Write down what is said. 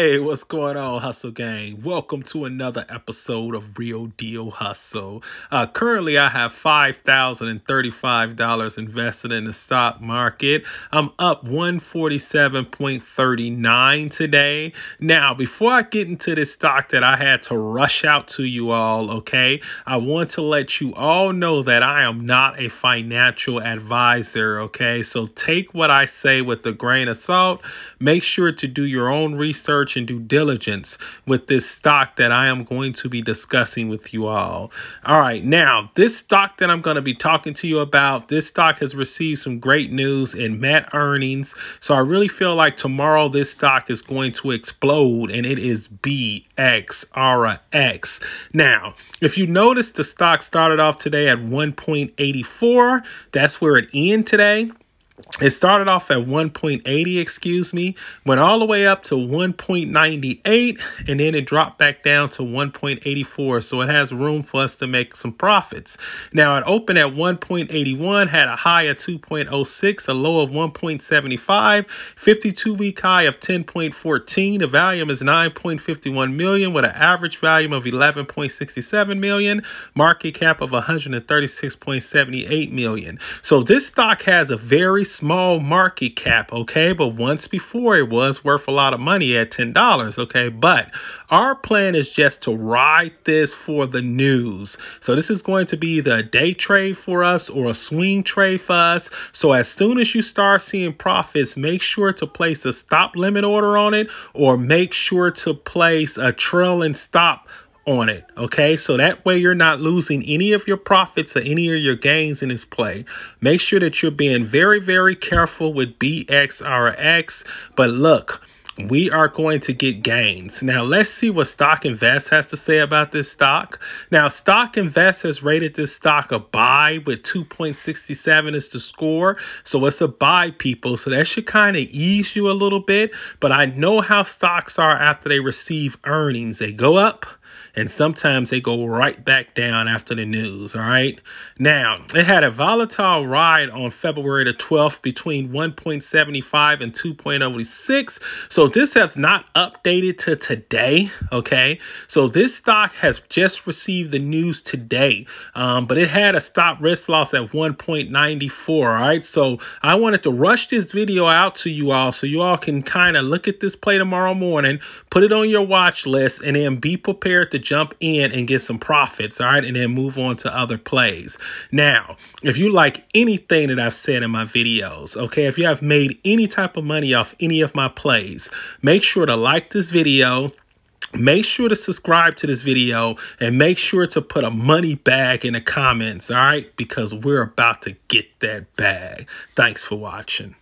Hey, what's going on, Hustle Gang? Welcome to another episode of Real Deal Hustle. Uh, currently, I have $5,035 invested in the stock market. I'm up 147.39 today. Now, before I get into this stock that I had to rush out to you all, okay, I want to let you all know that I am not a financial advisor, okay? So take what I say with a grain of salt. Make sure to do your own research research and due diligence with this stock that I am going to be discussing with you all. All right, now, this stock that I'm going to be talking to you about, this stock has received some great news in met earnings. So I really feel like tomorrow this stock is going to explode, and it is BXRX. Now, if you notice, the stock started off today at 1.84. That's where it ended today. It started off at 1.80, excuse me, went all the way up to 1.98, and then it dropped back down to 1.84. So it has room for us to make some profits. Now it opened at 1.81, had a high of 2.06, a low of 1.75, 52 week high of 10.14. The volume is 9.51 million with an average volume of 11.67 million, market cap of 136.78 million. So this stock has a very small small market cap, okay? But once before it was worth a lot of money at $10, okay? But our plan is just to ride this for the news. So this is going to be the day trade for us or a swing trade for us. So as soon as you start seeing profits, make sure to place a stop limit order on it or make sure to place a trailing stop on it. Okay. So that way you're not losing any of your profits or any of your gains in this play. Make sure that you're being very, very careful with BXRX. But look, we are going to get gains. Now, let's see what Stock Invest has to say about this stock. Now, Stock Invest has rated this stock a buy with 2.67 is the score. So it's a buy, people. So that should kind of ease you a little bit. But I know how stocks are after they receive earnings. They go up and sometimes they go right back down after the news, all right? Now, it had a volatile ride on February the 12th between 1.75 and 2.06. So this has not updated to today, okay? So this stock has just received the news today, um, but it had a stop risk loss at 1.94, all right? So I wanted to rush this video out to you all so you all can kind of look at this play tomorrow morning, put it on your watch list, and then be prepared prepared to jump in and get some profits, all right, and then move on to other plays. Now, if you like anything that I've said in my videos, okay, if you have made any type of money off any of my plays, make sure to like this video make sure to subscribe to this video and make sure to put a money bag in the comments all right because we're about to get that bag thanks for watching